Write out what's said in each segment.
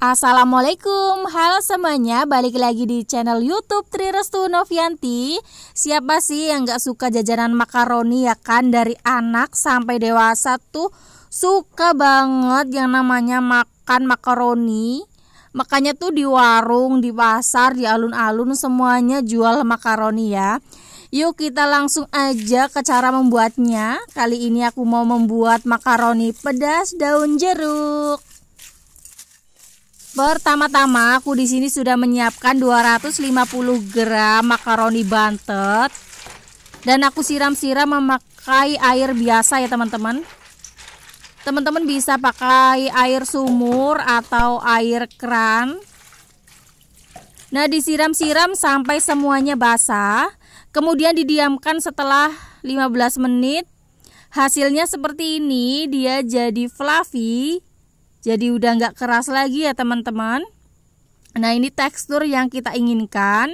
Assalamualaikum, halo semuanya, balik lagi di channel YouTube Tri Restu Novianti. Siapa sih yang gak suka jajanan makaroni ya kan dari anak sampai dewasa tuh suka banget yang namanya makan makaroni. Makanya tuh di warung, di pasar, di alun-alun semuanya jual makaroni ya. Yuk kita langsung aja ke cara membuatnya. Kali ini aku mau membuat makaroni pedas daun jeruk. Pertama-tama aku di sini sudah menyiapkan 250 gram makaroni bantet dan aku siram-siram memakai air biasa ya teman-teman. Teman-teman bisa pakai air sumur atau air keran. Nah, disiram-siram sampai semuanya basah, kemudian didiamkan setelah 15 menit. Hasilnya seperti ini, dia jadi fluffy jadi udah nggak keras lagi ya teman-teman. Nah ini tekstur yang kita inginkan.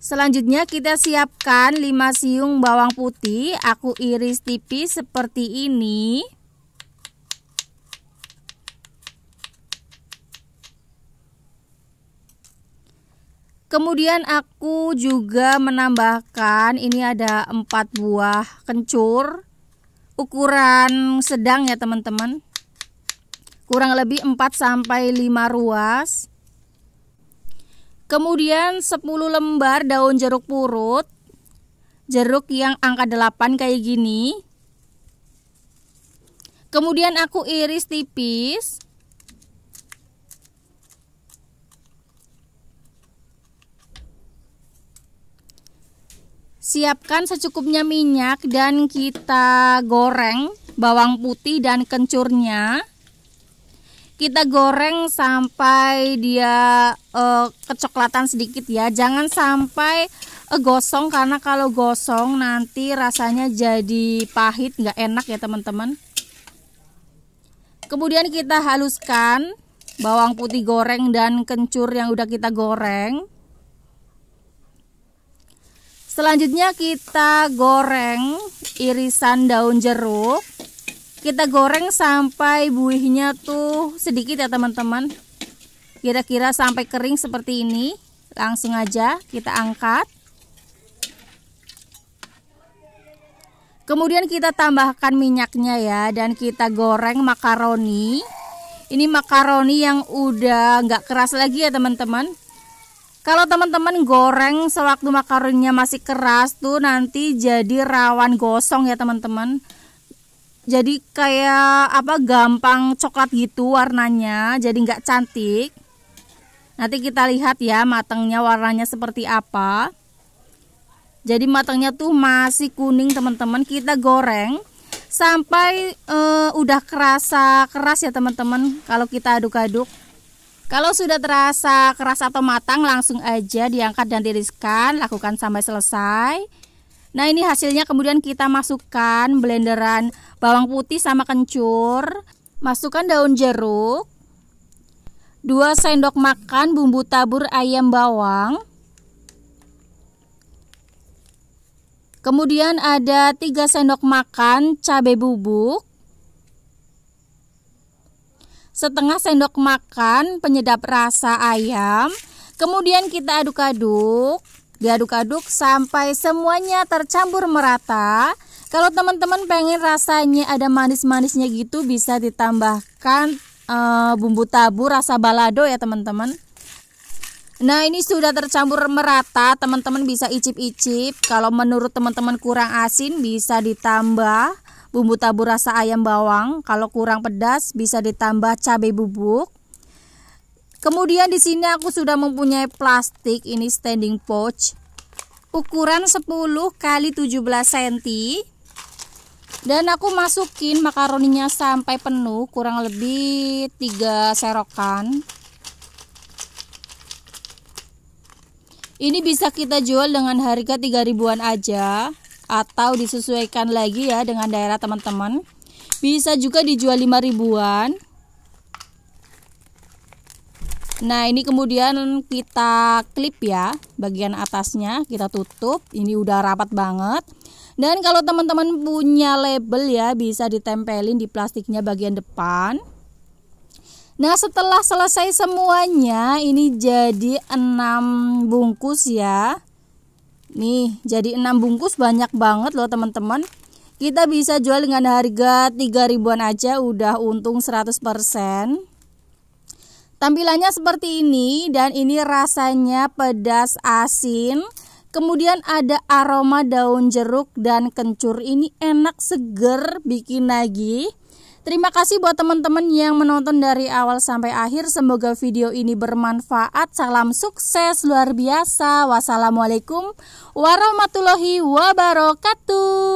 Selanjutnya kita siapkan 5 siung bawang putih. Aku iris tipis seperti ini. Kemudian aku juga menambahkan ini ada 4 buah kencur ukuran sedang ya teman-teman kurang lebih 4 sampai 5 ruas kemudian 10 lembar daun jeruk purut jeruk yang angka 8 kayak gini kemudian aku iris tipis siapkan secukupnya minyak dan kita goreng bawang putih dan kencurnya. Kita goreng sampai dia uh, kecoklatan sedikit ya. Jangan sampai uh, gosong karena kalau gosong nanti rasanya jadi pahit, nggak enak ya teman-teman. Kemudian kita haluskan bawang putih goreng dan kencur yang udah kita goreng. Selanjutnya kita goreng irisan daun jeruk. Kita goreng sampai buihnya tuh sedikit ya teman-teman. Kira-kira sampai kering seperti ini. Langsung aja kita angkat. Kemudian kita tambahkan minyaknya ya dan kita goreng makaroni. Ini makaroni yang udah nggak keras lagi ya teman-teman kalau teman-teman goreng sewaktu makaronnya masih keras tuh nanti jadi rawan gosong ya teman-teman. Jadi kayak apa gampang coklat gitu warnanya, jadi nggak cantik. Nanti kita lihat ya matangnya warnanya seperti apa. Jadi matangnya tuh masih kuning teman-teman. Kita goreng sampai e, udah kerasa keras ya teman-teman kalau kita aduk-aduk. Kalau sudah terasa keras atau matang, langsung aja diangkat dan tiriskan, lakukan sampai selesai. Nah, ini hasilnya kemudian kita masukkan blenderan bawang putih sama kencur, masukkan daun jeruk, 2 sendok makan bumbu tabur ayam bawang. Kemudian ada 3 sendok makan cabai bubuk, setengah sendok makan penyedap rasa ayam. Kemudian kita aduk-aduk, diaduk-aduk sampai semuanya tercampur merata. Kalau teman-teman pengen rasanya ada manis-manisnya gitu bisa ditambahkan e, bumbu tabur rasa balado ya teman-teman. Nah ini sudah tercampur merata Teman-teman bisa icip-icip Kalau menurut teman-teman kurang asin Bisa ditambah bumbu tabur rasa ayam bawang. Kalau kurang pedas bisa ditambah cabai bubuk. Kemudian di sini aku sudah mempunyai plastik ini standing pouch ukuran 10 kali 17 cm. Dan aku masukin makaroninya sampai penuh, kurang lebih 3 serokan. Ini bisa kita jual dengan harga 3000-an aja atau disesuaikan lagi ya dengan daerah teman-teman. Bisa juga dijual 5 ribuan. Nah, ini kemudian kita klip ya bagian atasnya, kita tutup. Ini udah rapat banget. Dan kalau teman-teman punya label ya, bisa ditempelin di plastiknya bagian depan. Nah, setelah selesai semuanya, ini jadi 6 bungkus ya. Nih, jadi 6 bungkus banyak banget loh teman-teman. Kita bisa jual dengan harga 3 ribuan aja udah untung 100%. Tampilannya seperti ini dan ini rasanya pedas asin. Kemudian ada aroma daun jeruk dan kencur. Ini enak seger bikin nagih. Terima kasih buat teman-teman yang menonton dari awal sampai akhir. Semoga video ini bermanfaat. Salam sukses luar biasa. Wassalamualaikum warahmatullahi wabarakatuh.